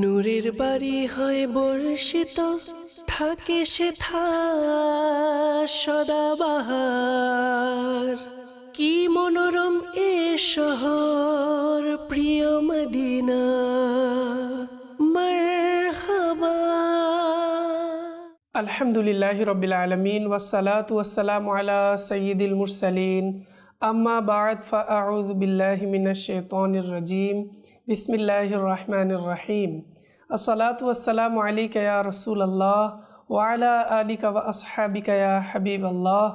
নূরের বাড়ি হয় বর্ষিত থাকে সে সদাবাহার কি মনোরম এ শহর প্রিয় মদিনা আলহামদুলিল্লাহ রবিল আলমিন ওয়াসালাত ওয়াসালাম আলা সঈদুল মুরসালিন আম্মা বায়ত ফা আউজ বিল্লাহ মিনা শেতনির রাজিম বিসমিল্লাহির রহমানুর রাহিম আসসালাতু আসসালাম আলিকয়া রসুল আল্লাহ ওয়ালা আলিকা আসহাবিকয়া হাবিব আল্লাহ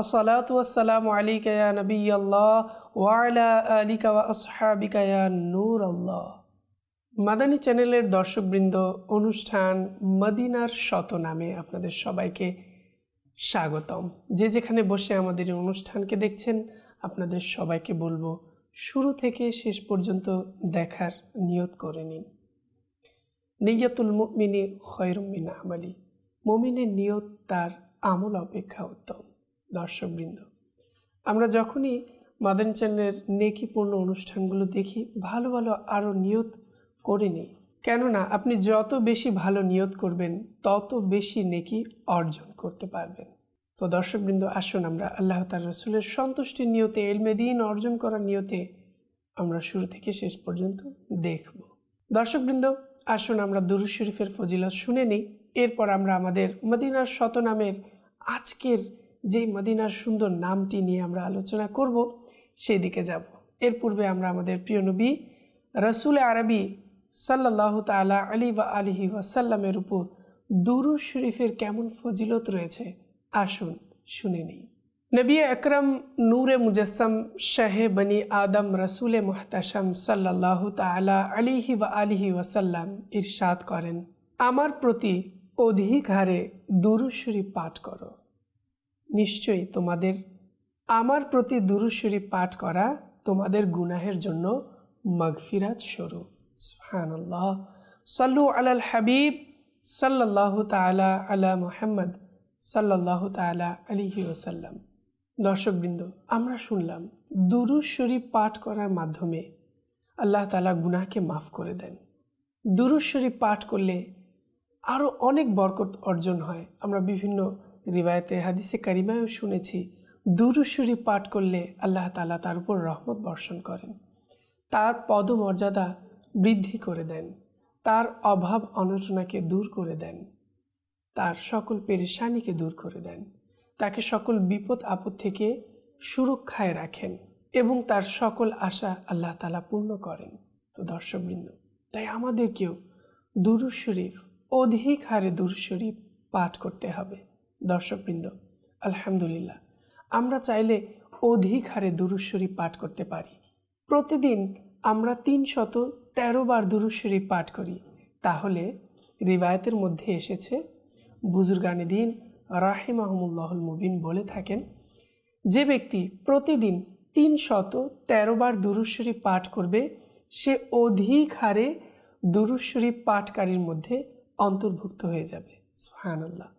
আসসালাতু আসসালাম আলিকয়া নবী আল্লাহ ওয়ালা আলিকা আসহাবিকয়া নূর আল্লাহ মাদানী চ্যানেলের দর্শকবৃন্দ অনুষ্ঠান মদিনার শত নামে আপনাদের সবাইকে স্বাগতম যে যেখানে বসে আমাদের অনুষ্ঠানকে দেখছেন আপনাদের সবাইকে বলবো শুরু থেকে শেষ পর্যন্ত দেখার নিয়ত করে নিন নিয়াতুল মমিনে খয়রুমিন আমালি মমিনের নিয়ত তার আমল অপেক্ষা উত্তম দর্শকবৃন্দ আমরা যখনই মাদান চ্যানেলের নেকিপূর্ণ অনুষ্ঠানগুলো দেখি ভালো ভালো আরও নিয়ত করে নিই কেননা আপনি যত বেশি ভালো নিয়ত করবেন তত বেশি নেকি অর্জন করতে পারবেন তো দর্শকবৃন্দ আসুন আমরা আল্লাহ তাল রসুলের সন্তুষ্টির নিয়তে এলমে দিন অর্জন করার নিয়তে আমরা শুরু থেকে শেষ পর্যন্ত দেখব দর্শকবৃন্দ আসুন আমরা দুরু শরীফের ফজিলত শুনে নিই এরপর আমরা আমাদের মদিনার শত নামের আজকের যে মদিনার সুন্দর নামটি নিয়ে আমরা আলোচনা করব সেই দিকে যাব এর পূর্বে আমরা আমাদের প্রিয় নবী রসুল আরবি সাল্লাহ তালা আলী বা আলিহি ওয়াসাল্লামের উপর দুরু শরীফের কেমন ফজিলত রয়েছে আসুন শুনে নিই নবী আকরম নূরে মুজসম শাহ বনি আদম রসুল মোহতাসম সাল্লাহ তালা আলিহি ওয়া আলিহি ওসাল্লাম ইরশাদ করেন আমার প্রতি অধিক হারে দুরুশ্বরী পাঠ করো নিশ্চয়ই তোমাদের আমার প্রতি দুরুসুরি পাঠ করা তোমাদের গুনাহের জন্য মগফিরাজ স্বরূপ সাল্লু আলাল হাবিব সাল্লাহ তালা আলা মোহাম্মদ সাল্লাহ তালা আলিহি ওসাল্লাম দর্শকবৃন্দ আমরা শুনলাম দুরুজ শরীফ পাঠ করার মাধ্যমে আল্লাহ তালা গুনাহকে মাফ করে দেন দুরুজ শরীফ পাঠ করলে আরও অনেক বরকত অর্জন হয় আমরা বিভিন্ন রিবায়তে হাদিসে কারিমায়ও শুনেছি দুরুজ শরীফ পাঠ করলে আল্লাহ তালা তার উপর রহমত বর্ষণ করেন তার পদমর্যাদা বৃদ্ধি করে দেন তার অভাব অনটনাকে দূর করে দেন তার সকল পেরেশানিকে দূর করে দেন তাকে সকল বিপদ আপদ থেকে সুরক্ষায় রাখেন এবং তার সকল আশা আল্লাহ তালা পূর্ণ করেন তো দর্শকবৃন্দ তাই আমাদেরকেও দুরু শরীফ অধিক হারে দুরু শরীফ পাঠ করতে হবে দর্শকবৃন্দ আলহামদুলিল্লাহ আমরা চাইলে অধিক হারে দুরু শরীফ পাঠ করতে পারি প্রতিদিন আমরা তিন শত তেরো বার দুরু শরীফ পাঠ করি তাহলে রিবায়তের মধ্যে এসেছে বুজুরগানে দিন রাহিম আহমুল্লাহুল মুবিন বলে থাকেন যে ব্যক্তি প্রতিদিন তিন শত তেরোবার দুরুশ্বরী পাঠ করবে সে অধিক হারে দুরুশ্বরী পাঠকারীর মধ্যে অন্তর্ভুক্ত হয়ে যাবে সোহানুল্লাহ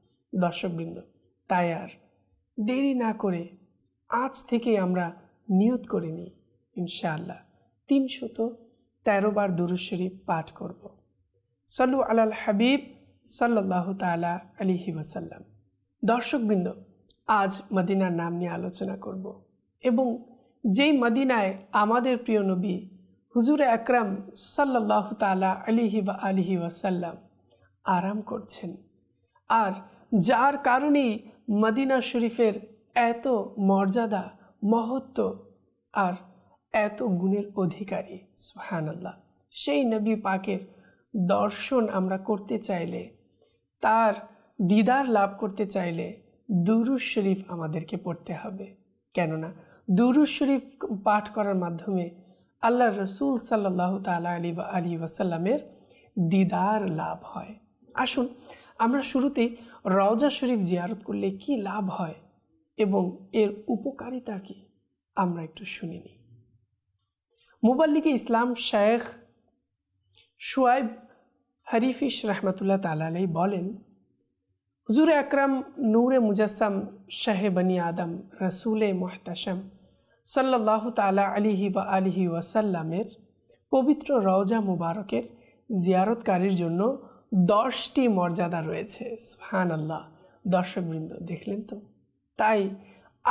দর্শকবৃন্দ তাই আর দেরি না করে আজ থেকে আমরা নিয়ত করে নিই ইনশাআল্লাহ তিনশত তেরোবার দুরুশ্বরী পাঠ করব সাল্লু আলাল হাবিব সাল্লাহ তালা আলী হিবাসাল্লাম দর্শকবৃন্দ আজ মদিনার নাম নিয়ে আলোচনা করব এবং যেই মদিনায় আমাদের প্রিয় নবী হুজুর আকরাম সাল্লাহ তালা আলিহি বা আলিহি ওয়াসাল্লাম আরাম করছেন আর যার কারণেই মদিনা শরীফের এত মর্যাদা মহত্ব আর এত গুণের অধিকারী সুহানাল্লাহ সেই নবী পাকের দর্শন আমরা করতে চাইলে তার দিদার লাভ করতে চাইলে দুরুশ শরীফ আমাদেরকে পড়তে হবে কেননা দুরুস শরীফ পাঠ করার মাধ্যমে আল্লাহ রসুল সাল্লাহ তালা আলী বা আলী ওয়াসাল্লামের দিদার লাভ হয় আসুন আমরা শুরুতে রওজা শরীফ জিয়ারত করলে কি লাভ হয় এবং এর উপকারিতা কি আমরা একটু শুনিনি মুবাল্লিকে ইসলাম শেখ সোয়াইব হরিফিস রহমতুল্লাহ তালাই বলেন হুজুর আকরাম নূরে মুজাসম বনি আদম রসুলে মোহতাসম সাল্লাহ তালা আলিহি বা আলিহি ওয়াসাল্লামের পবিত্র রওজা মুবারকের জিয়ারতকারীর জন্য দশটি মর্যাদা রয়েছে হান আল্লাহ দর্শকবৃন্দ দেখলেন তো তাই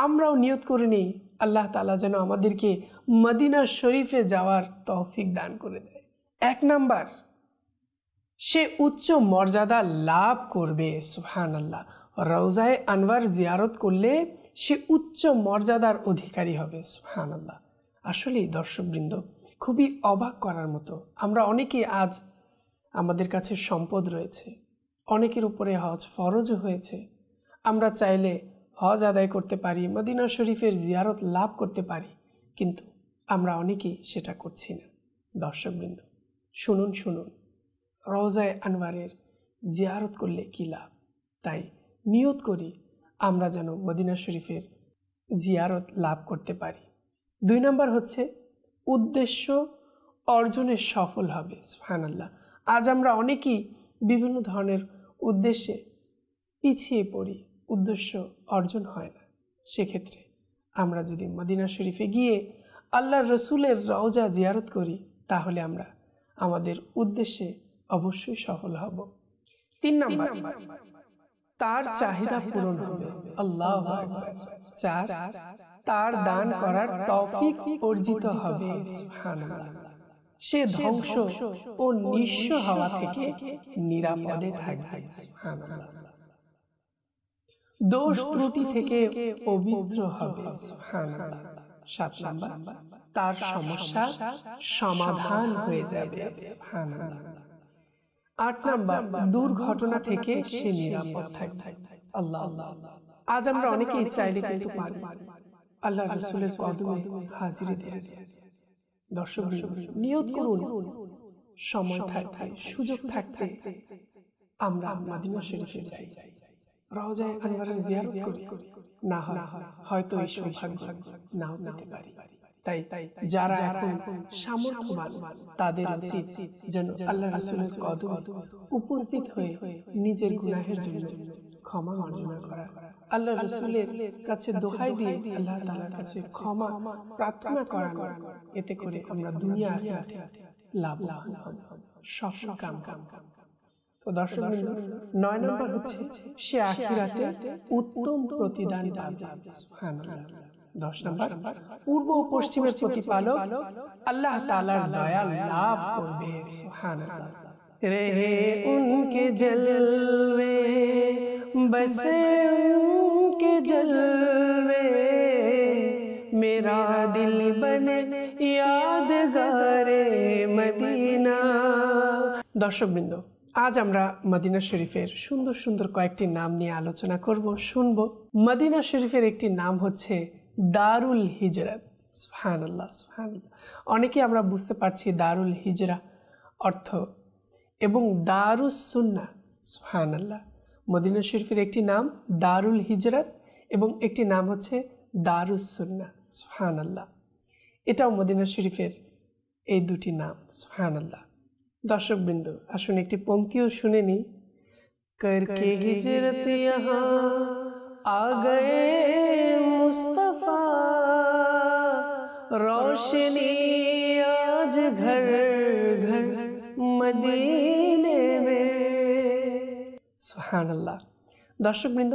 আমরাও নিয়ত করে নিই আল্লাহ তালা যেন আমাদেরকে মদিনা শরীফে যাওয়ার তৌফিক দান করে দেয় এক নাম্বার সে উচ্চ মর্যাদা লাভ করবে সুহান আল্লাহ রওজায় আনোয়ার জিয়ারত করলে সে উচ্চ মর্যাদার অধিকারী হবে সুহান আল্লাহ আসলেই দর্শকবৃন্দ খুবই অবাক করার মতো আমরা অনেকেই আজ আমাদের কাছে সম্পদ রয়েছে অনেকের উপরে হজ ফরজও হয়েছে আমরা চাইলে হজ আদায় করতে পারি মদিনা শরীফের জিয়ারত লাভ করতে পারি কিন্তু আমরা অনেকেই সেটা করছি না দর্শকবৃন্দ শুনুন শুনুন রওজায় আনোয়ারের জিয়ারত করলে কী লাভ তাই নিয়ত করি আমরা যেন মদিনা শরীফের জিয়ারত লাভ করতে পারি দুই নম্বর হচ্ছে উদ্দেশ্য অর্জনে সফল হবে সুহানাল্লাহ আজ আমরা অনেকেই বিভিন্ন ধরনের উদ্দেশ্যে পিছিয়ে পড়ি উদ্দেশ্য অর্জন হয় না সেক্ষেত্রে আমরা যদি মদিনা শরীফে গিয়ে আল্লাহ রসুলের রওজা জিয়ারত করি তাহলে আমরা আমাদের উদ্দেশ্যে অবশ্যই সফল হব তিন নাম্বার তার চাহিদা পূরণ হবে আল্লাহ চার তার দান করার তফিক অর্জিত হবে সে ধ্বংস ও নিঃস্ব হওয়া থেকে নিরাপদে থাকবে দোষ ত্রুটি থেকে পবিত্র হবে সাত নাম্বার তার সমস্যা সমাধান হয়ে যাবে সুবহানাল্লাহ আট নাম্বার দুর্ঘটনা থেকে সে নিরাপদ থাকে আল্লাহ আজ আমরা অনেকেই চাইলে কিন্তু পারি আল্লাহ রসুলের কদমে হাজিরে ধীরে দর্শক নিয়ত করুন সময় সুযোগ থাকতে আমরা মাদিনা শরীফে যাই রওজায় জিয়ারত করি না হয় হয়তো এই সৌভাগ্য নাও পারি তাই তাই যারা এখন সামর্থ্যবান তাদের উচিত যেন আল্লাহ উপস্থিত হয়ে নিজের গুনাহের জন্য ক্ষমা করা আল্লাহ রসুলের কাছে দোহাই দিয়ে আল্লাহ তালার কাছে ক্ষমা প্রার্থনা করা এতে করে আমরা দুনিয়া আখেরাতে লাভ লাভ সব কাম কাম কাম তো দর্শক নয় নম্বর হচ্ছে সে আখিরাতে উত্তম প্রতিদান দশ নম্বর পূর্ব ও পশ্চিমের প্রতিপালক আল্লাহ তালার দয়াল লাভ করবে রে উনকে জলবে বস উনকে জলবে মেরা দিল বনে ইয়াদগারে মদিনা দর্শকবৃন্দ আজ আমরা মদিনা শরীফের সুন্দর সুন্দর কয়েকটি নাম নিয়ে আলোচনা করব শুনব মদিনা শরীফের একটি নাম হচ্ছে দারুল হিজরা সুহানাল্লাহ সুহানাল্লাহ অনেকে আমরা বুঝতে পারছি দারুল হিজরা অর্থ এবং দারুসুন্না সুহানাল্লাহ মদিনা শরীফের একটি নাম দারুল হিজরাত এবং একটি নাম হচ্ছে দারুসুন্না সুহানাল্লাহ এটাও মদিনা শরীফের এই দুটি নাম সুহানাল্লাহ দর্শকবৃন্দ আসুন একটি পঙ্ক্তিও শুনে নি আগে रोशनी आज घर घर मदीने में আল্লাহ দর্শকবৃন্দ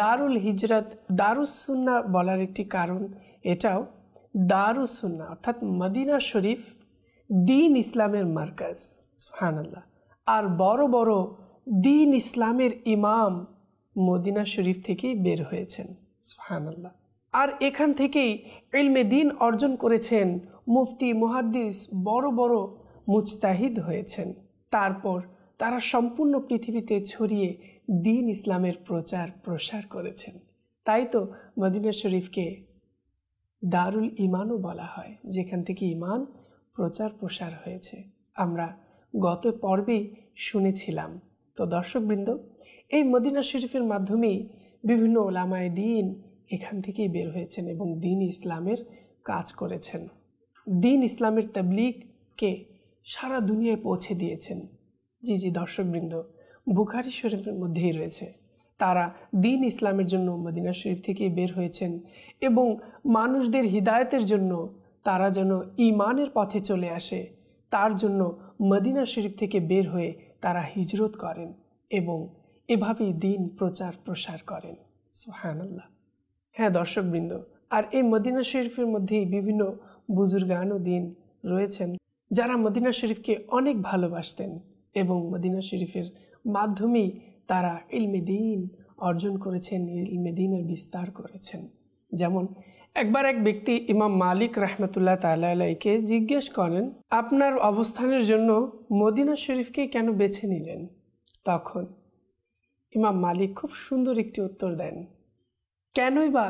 দারুল হিজরত দারুসুন্না বলার একটি কারণ এটাও দারুসুন্না অর্থাৎ মদিনা শরীফ দিন ইসলামের মার্কাজ সোহান আল্লাহ আর বড় বড় দিন ইসলামের ইমাম মদিনা শরীফ থেকেই বের হয়েছেন সোহান আল্লাহ আর এখান থেকেই ইলমে দিন অর্জন করেছেন মুফতি মহাদ্দিস বড় বড় মুজতাহিদ হয়েছেন তারপর তারা সম্পূর্ণ পৃথিবীতে ছড়িয়ে দিন ইসলামের প্রচার প্রসার করেছেন তাই তো মদিনা শরীফকে দারুল ইমানও বলা হয় যেখান থেকে ইমান প্রচার প্রসার হয়েছে আমরা গত পর্বেই শুনেছিলাম তো দর্শকবৃন্দ এই মদিনা শরীফের মাধ্যমেই বিভিন্ন ওলামায় দিন এখান থেকেই বের হয়েছেন এবং দিন ইসলামের কাজ করেছেন দিন ইসলামের তাবলিগকে সারা দুনিয়ায় পৌঁছে দিয়েছেন জি জি দর্শকবৃন্দ বুখারি শরীফের মধ্যেই রয়েছে তারা দিন ইসলামের জন্য মদিনা শরীফ থেকে বের হয়েছেন এবং মানুষদের হৃদায়তের জন্য তারা যেন ইমানের পথে চলে আসে তার জন্য মদিনা শরীফ থেকে বের হয়ে তারা হিজরত করেন এবং এভাবেই দিন প্রচার প্রসার করেন সোহানাল্লাহ হ্যাঁ দর্শকবৃন্দ আর এই মদিনা শরীফের মধ্যেই বিভিন্ন বুজুর্গান দিন রয়েছেন যারা মদিনা শরীফকে অনেক ভালোবাসতেন এবং মদিনা শরীফের মাধ্যমেই তারা ইলমে দিন অর্জন করেছেন ইলমে দিনের বিস্তার করেছেন যেমন একবার এক ব্যক্তি ইমাম মালিক রহমতুল্লাহ তালাইকে জিজ্ঞেস করেন আপনার অবস্থানের জন্য মদিনা শরীফকে কেন বেছে নিলেন তখন ইমাম মালিক খুব সুন্দর একটি উত্তর দেন কেনই বা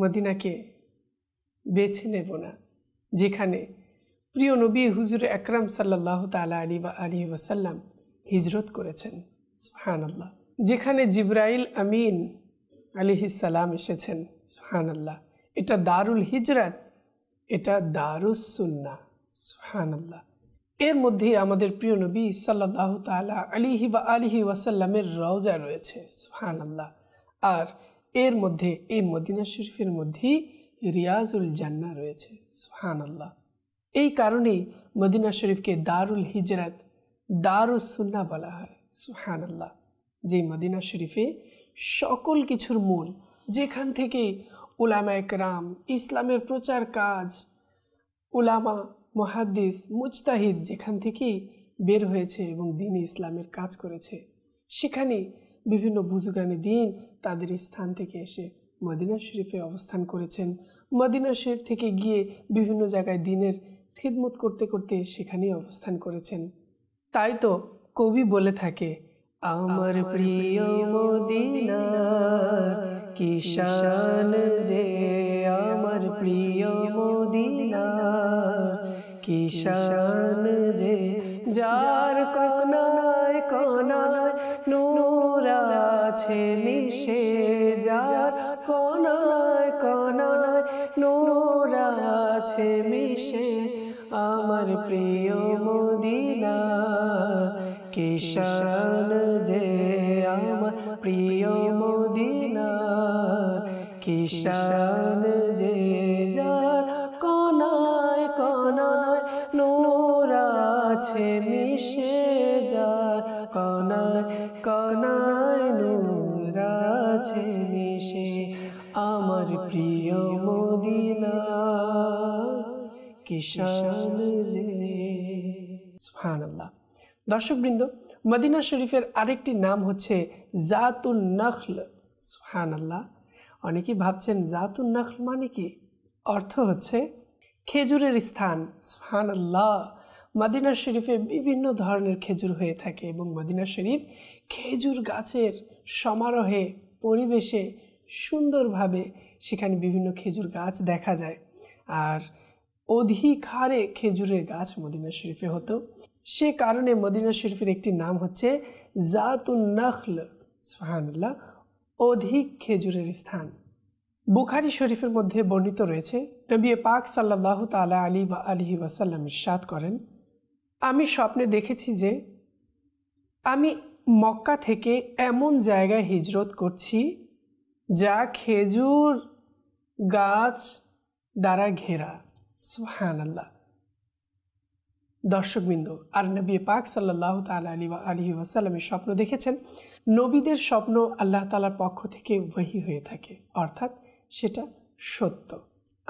মদিনাকে বেছে নেব না যেখানে প্রিয় নবী হুজুর একরাম সাল্লাহ তালা আলী বা আলী ওয়াসাল্লাম হিজরত করেছেন সুহানাল্লাহ যেখানে জিব্রাইল আমিন আলিহিসাল্লাম এসেছেন সুহানাল্লাহ এটা দারুল হিজরত এটা দারুসুন্না সুহানাল্লাহ এর মধ্যে আমাদের প্রিয় নবী সাল্লাহ তালা আলিহি বা আলিহি ওয়াসাল্লামের রওজা রয়েছে সুহানাল্লাহ আর এর মধ্যে এই মদিনা শরীফের মধ্যেই রিয়াজুল জান্না রয়েছে সোহান আল্লাহ এই কারণেই মদিনা শরীফকে দারুল হিজরাত দারুসুন্না বলা হয় সোহান আল্লাহ যে মদিনা শরীফে সকল কিছুর মূল যেখান থেকে উলামা একরাম ইসলামের প্রচার কাজ উলামা মহাদ্দিস মুজতাহিদ যেখান থেকে বের হয়েছে এবং দিন ইসলামের কাজ করেছে সেখানে বিভিন্ন বুজুগানি দিন তাদের স্থান থেকে এসে মদিনা শরীফে অবস্থান করেছেন মদিনা শরীফ থেকে গিয়ে বিভিন্ন জায়গায় দিনের খিদমত করতে করতে সেখানেই অবস্থান করেছেন তাই তো কবি বলে থাকে আমার প্রিয় কিষান যে আমার প্রিয় মদিনা কিষান যে যার কানায় কানায় নূর আছে মিশে যার কনায় কনায় নোরা আছে মিশে আমার প্রিয় মদিনা কিষান যে আমার প্রিয় মদিনা কিষান দর্শক বৃন্দ দর্শকবৃন্দ মদিনা শরীফের আরেকটি নাম হচ্ছে জাতুন নখল আল্লাহ অনেকেই ভাবছেন জাতুন নখল মানে কি অর্থ হচ্ছে খেজুরের স্থান আল্লাহ মদিনা শরীফে বিভিন্ন ধরনের খেজুর হয়ে থাকে এবং মদিনা শরীফ খেজুর গাছের সমারোহে পরিবেশে সুন্দরভাবে সেখানে বিভিন্ন খেজুর গাছ দেখা যায় আর অধিক হারে খেজুরের গাছ মদিনা শরীফে হতো সে কারণে মদিনা শরীফের একটি নাম হচ্ছে জাতুন নখল সোহানুল্লাহ অধিক খেজুরের স্থান বুখারি শরীফের মধ্যে বর্ণিত রয়েছে নবী পাক সাল্লাহ তালা আলী বা আলিহি ওয়াসাল্লাম ইসাদ করেন আমি স্বপ্নে দেখেছি যে আমি মক্কা থেকে এমন জায়গায় হিজরত করছি যা খেজুর গাছ দ্বারা ঘেরা সুহান দর্শক দর্শকবৃন্দ আর নবী পাক সাল্লাহ তাল আলী আলী ওয়াসাল্লামের স্বপ্ন দেখেছেন নবীদের স্বপ্ন আল্লাহ তালার পক্ষ থেকে বহি হয়ে থাকে অর্থাৎ সেটা সত্য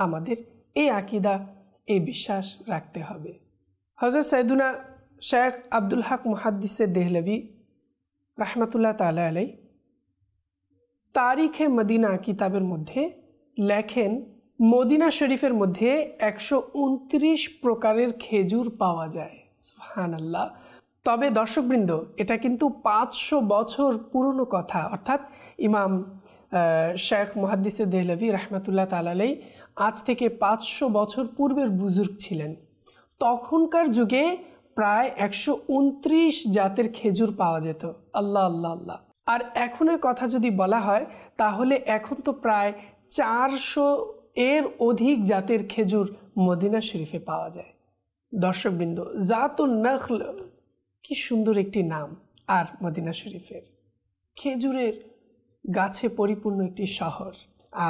আমাদের এই আকিদা এই বিশ্বাস রাখতে হবে হজরত সৈদুনা শেখ আব্দুল হক মুহাদ্দিসে দেহলভি রাহমাতুল্লাহ তালা আলাই তারিখে মদিনা কিতাবের মধ্যে লেখেন মদিনা শরীফের মধ্যে একশো উনত্রিশ প্রকারের খেজুর পাওয়া যায় সুহানাল্লাহ তবে দর্শকবৃন্দ এটা কিন্তু পাঁচশো বছর পুরনো কথা অর্থাৎ ইমাম শেখ মহাদ্দিসে দেহলভি রহমতুল্লাহ তালালাই আজ থেকে পাঁচশো বছর পূর্বের বুজুর্গ ছিলেন তখনকার যুগে প্রায় একশো উনত্রিশ জাতের খেজুর পাওয়া যেত আল্লাহ আল্লাহ আল্লাহ আর এখনের কথা যদি বলা হয় তাহলে এখন তো প্রায় চারশো এর অধিক জাতের খেজুর মদিনা শরীফে পাওয়া যায় দর্শকবৃন্দ জাতুন নখল কি সুন্দর একটি নাম আর মদিনা শরীফের খেজুরের গাছে পরিপূর্ণ একটি শহর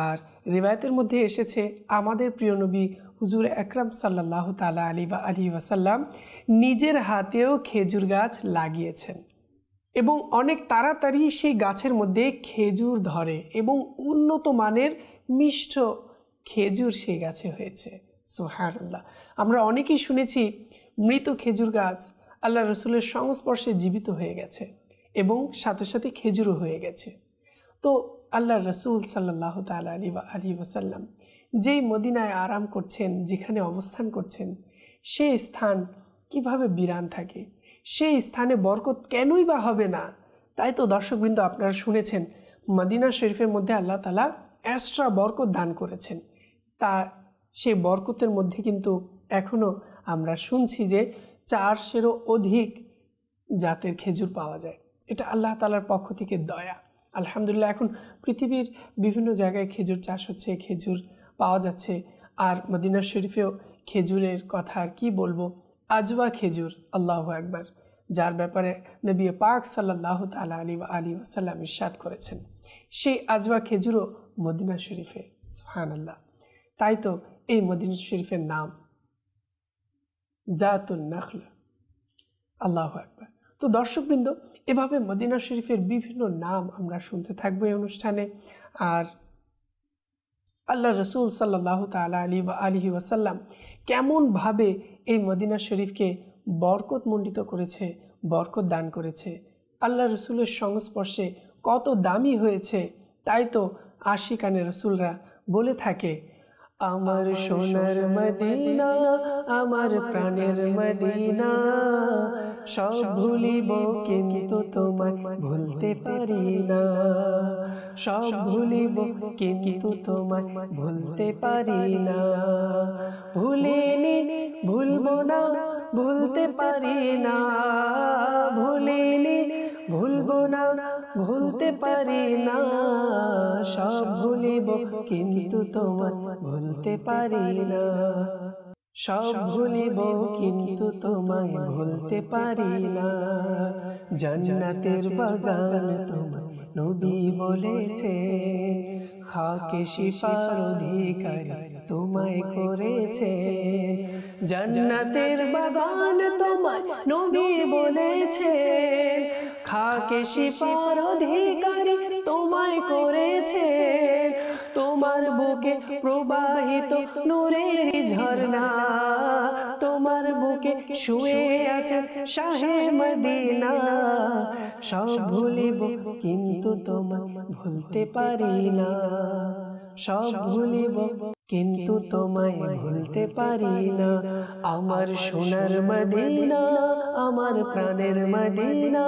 আর রেবায়তের মধ্যে এসেছে আমাদের প্রিয় নবী হুজুর একরাম সাল্লাহ তালা আলী বা আলী ওয়াসাল্লাম নিজের হাতেও খেজুর গাছ লাগিয়েছেন এবং অনেক তাড়াতাড়ি সেই গাছের মধ্যে খেজুর ধরে এবং উন্নত মানের মিষ্ট খেজুর সেই গাছে হয়েছে সোহার আল্লাহ আমরা অনেকেই শুনেছি মৃত খেজুর গাছ আল্লাহ রসুলের সংস্পর্শে জীবিত হয়ে গেছে এবং সাথে সাথে খেজুরও হয়ে গেছে তো আল্লাহ রসুল সাল্লাহ তাল আলী আলী ওসাল্লাম যেই মদিনায় আরাম করছেন যেখানে অবস্থান করছেন সেই স্থান কিভাবে বিরান থাকে সেই স্থানে বরকত কেনই বা হবে না তাই তো দর্শকবৃন্দ আপনারা শুনেছেন মদিনা শরীফের মধ্যে আল্লাহ তালা এক্সট্রা বরকত দান করেছেন তা সেই বরকতের মধ্যে কিন্তু এখনও আমরা শুনছি যে চারশেরও অধিক জাতের খেজুর পাওয়া যায় এটা আল্লাহ তালার পক্ষ থেকে দয়া আলহামদুলিল্লাহ এখন পৃথিবীর বিভিন্ন জায়গায় খেজুর চাষ হচ্ছে খেজুর পাওয়া যাচ্ছে আর মদিনা শরীফেও খেজুরের কথা আর কী বলবো আজওয়া খেজুর আল্লাহ একবার যার ব্যাপারে নবী পাক সাল্লাহ তালা আলী আলী ওসাল্লাম ইসাদ করেছেন সেই আজওয়া খেজুরও মদিনা শরীফে সোহান আল্লাহ তাই তো এই মদিনা শরীফের নাম জাতুন নখল আল্লাহ একবার তো দর্শকবৃন্দ এভাবে মদিনা শরীফের বিভিন্ন নাম আমরা শুনতে থাকবো এই অনুষ্ঠানে আর আল্লাহ রসুল সাল্লাহ তালা আলী বা আলহি ওয়াসাল্লাম কেমনভাবে এই মদিনা শরীফকে বরকত মণ্ডিত করেছে বরকত দান করেছে আল্লাহ রসুলের সংস্পর্শে কত দামি হয়েছে তাই তো আশিকানে রসুলরা বলে থাকে আমার সোনার মদিনা আমার প্রাণের মদিনা সব ভুলিব কিন্তু তোমায় ভুলতে পারি না সব ভুলিব কিন্তু তোমায় ভুলতে পারি না ভুলিনি ভুলব না ভুলতে পারি না ভুলিনি ভুলব না ভুলতে পারি না সব ভুলিব কিন্তু তোমায় ভুলতে পারি না সব ভুলিব কিন্তু তোমায় ভুলতে পারি না জন্নাতের বাগান তোমায় নবী বলেছে খাকে শিশার অধিকার তোমায় করেছে জন্নাতের বাগান তোমায় নবী বলেছে খাকে শিপার অধিকারী তোমায় করেছে তোমার বুকে প্রবাহিত নূরের ঝর্ণা তোমার বুকে শুয়ে আছে শাহে মদিনা সব ভুলিব কিন্তু তোমার ভুলতে পারি না সব ভুলিব কিন্তু তোমায় ভুলতে পারি না আমার সোনার মদিনা আমার প্রাণের মদিনা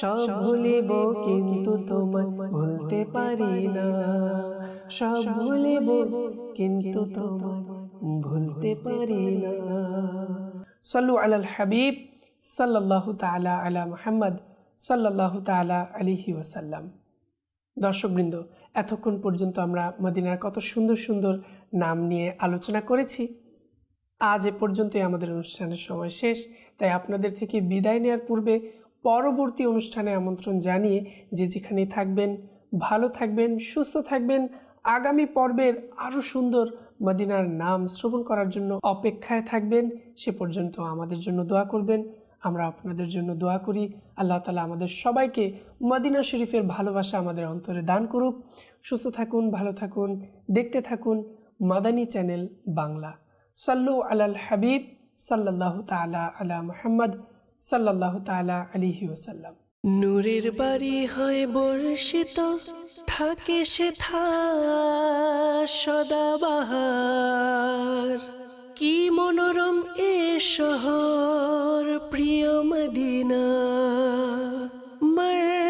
সব ভুলিব কিন্তু তোমায় ভুলতে পারি না সব ভুলিব কিন্তু তোমায় ভুলতে পারি না সাল্লু আলাল হাবিব সাল্লাল্লাহু তালা আলা মোহাম্মদ সাল্লাল্লাহু তালা আলিহি ওয়াসাল্লাম দর্শকবৃন্দ এতক্ষণ পর্যন্ত আমরা মদিনার কত সুন্দর সুন্দর নাম নিয়ে আলোচনা করেছি আজ এ পর্যন্তই আমাদের অনুষ্ঠানের সময় শেষ তাই আপনাদের থেকে বিদায় নেওয়ার পূর্বে পরবর্তী অনুষ্ঠানে আমন্ত্রণ জানিয়ে যে যেখানে থাকবেন ভালো থাকবেন সুস্থ থাকবেন আগামী পর্বের আরও সুন্দর মদিনার নাম শ্রবণ করার জন্য অপেক্ষায় থাকবেন সে পর্যন্ত আমাদের জন্য দোয়া করবেন আমরা আপনাদের জন্য দোয়া করি আল্লাহ তালা আমাদের সবাইকে মদিনা শরীফের ভালোবাসা আমাদের অন্তরে দান করুক সুস্থ থাকুন ভালো থাকুন দেখতে থাকুন মাদানী চ্যানেল বাংলা সাল্লু আলাল হাবিব সাল্লাহ তালা আলা মোহাম্মদ সাল্লাহ তালা আলিহি ওসাল্লাম নূরের বাড়ি হয় বর্ষিত থাকে সে থা সদাবাহার কি মনোরম এ শহর প্রিয় মদিনা মর